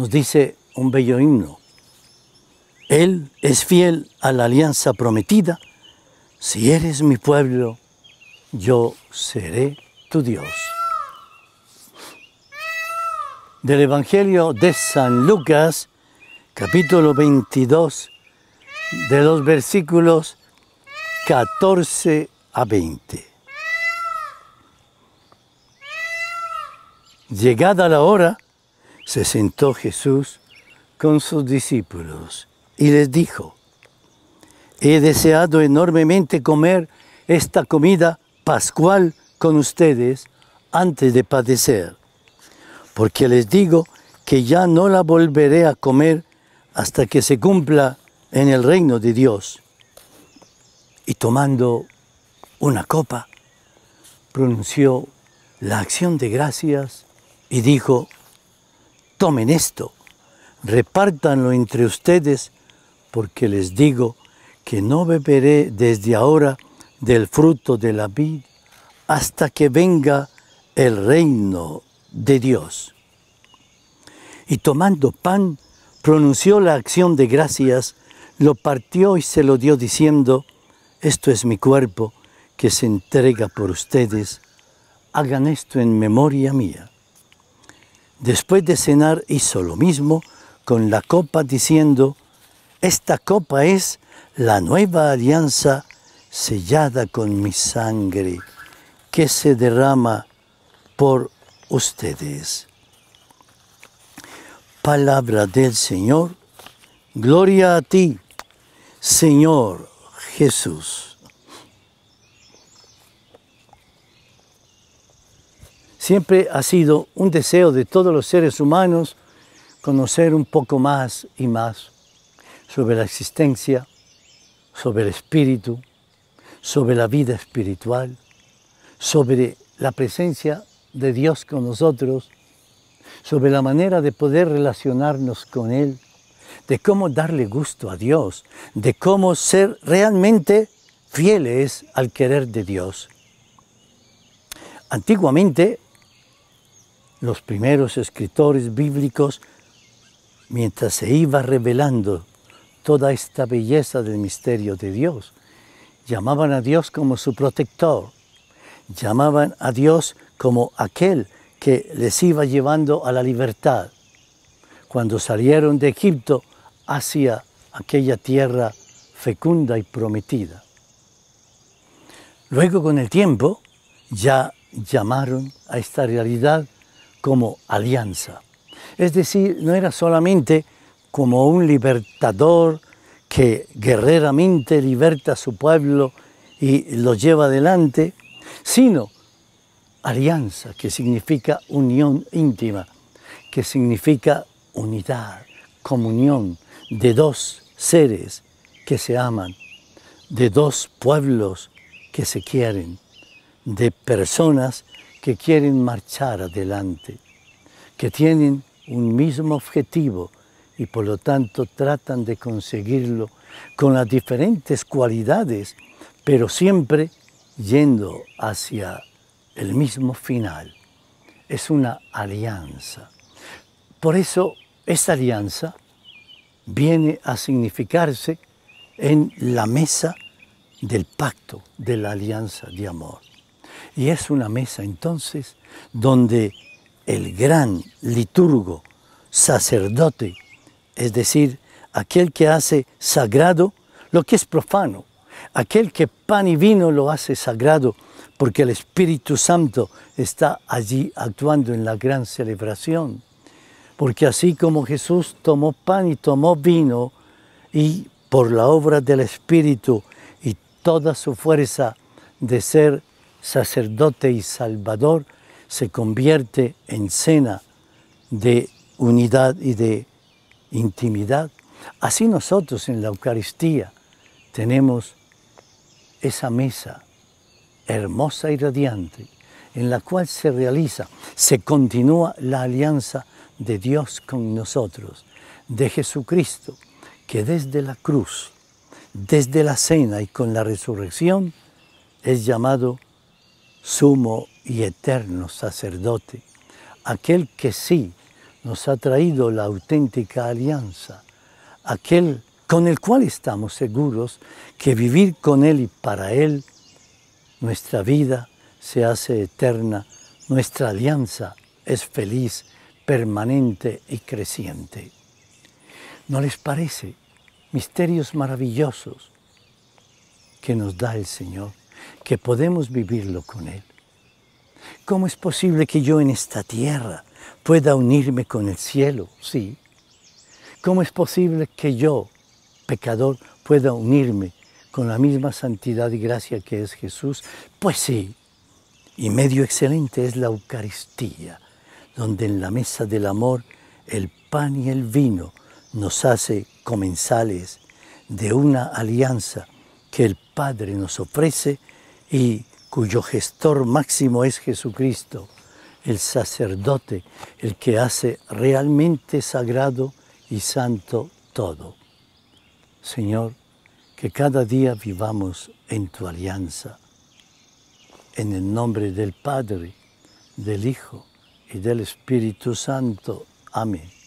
nos dice un bello himno. Él es fiel a la alianza prometida. Si eres mi pueblo, yo seré tu Dios. Del Evangelio de San Lucas, capítulo 22, de los versículos 14 a 20. Llegada la hora, se sentó Jesús con sus discípulos y les dijo, he deseado enormemente comer esta comida pascual con ustedes antes de padecer, porque les digo que ya no la volveré a comer hasta que se cumpla en el reino de Dios. Y tomando una copa, pronunció la acción de gracias y dijo, tomen esto, repártanlo entre ustedes, porque les digo que no beberé desde ahora del fruto de la vid hasta que venga el reino de Dios. Y tomando pan, pronunció la acción de gracias, lo partió y se lo dio diciendo, esto es mi cuerpo que se entrega por ustedes, hagan esto en memoria mía. Después de cenar hizo lo mismo con la copa diciendo, esta copa es la nueva alianza sellada con mi sangre que se derrama por ustedes. Palabra del Señor, gloria a ti, Señor Jesús. siempre ha sido un deseo de todos los seres humanos conocer un poco más y más sobre la existencia, sobre el espíritu, sobre la vida espiritual, sobre la presencia de Dios con nosotros, sobre la manera de poder relacionarnos con Él, de cómo darle gusto a Dios, de cómo ser realmente fieles al querer de Dios. Antiguamente los primeros escritores bíblicos, mientras se iba revelando toda esta belleza del misterio de Dios, llamaban a Dios como su protector, llamaban a Dios como aquel que les iba llevando a la libertad. Cuando salieron de Egipto hacia aquella tierra fecunda y prometida. Luego con el tiempo ya llamaron a esta realidad como alianza. Es decir, no era solamente como un libertador que guerreramente liberta a su pueblo y lo lleva adelante, sino alianza, que significa unión íntima, que significa unidad, comunión de dos seres que se aman, de dos pueblos que se quieren, de personas que quieren marchar adelante, que tienen un mismo objetivo y por lo tanto tratan de conseguirlo con las diferentes cualidades, pero siempre yendo hacia el mismo final. Es una alianza. Por eso esta alianza viene a significarse en la mesa del pacto de la alianza de amor. Y es una mesa entonces donde el gran liturgo, sacerdote, es decir, aquel que hace sagrado lo que es profano, aquel que pan y vino lo hace sagrado, porque el Espíritu Santo está allí actuando en la gran celebración. Porque así como Jesús tomó pan y tomó vino, y por la obra del Espíritu y toda su fuerza de ser sacerdote y salvador, se convierte en cena de unidad y de intimidad. Así nosotros en la Eucaristía tenemos esa mesa hermosa y radiante en la cual se realiza, se continúa la alianza de Dios con nosotros, de Jesucristo, que desde la cruz, desde la cena y con la resurrección, es llamado sumo y eterno sacerdote, aquel que sí nos ha traído la auténtica alianza, aquel con el cual estamos seguros que vivir con Él y para Él, nuestra vida se hace eterna, nuestra alianza es feliz, permanente y creciente. ¿No les parece misterios maravillosos que nos da el Señor? que podemos vivirlo con Él. ¿Cómo es posible que yo en esta tierra pueda unirme con el cielo? Sí. ¿Cómo es posible que yo, pecador, pueda unirme con la misma santidad y gracia que es Jesús? Pues sí. Y medio excelente es la Eucaristía, donde en la mesa del amor el pan y el vino nos hace comensales de una alianza el Padre nos ofrece y cuyo gestor máximo es Jesucristo, el sacerdote, el que hace realmente sagrado y santo todo. Señor, que cada día vivamos en tu alianza, en el nombre del Padre, del Hijo y del Espíritu Santo. Amén.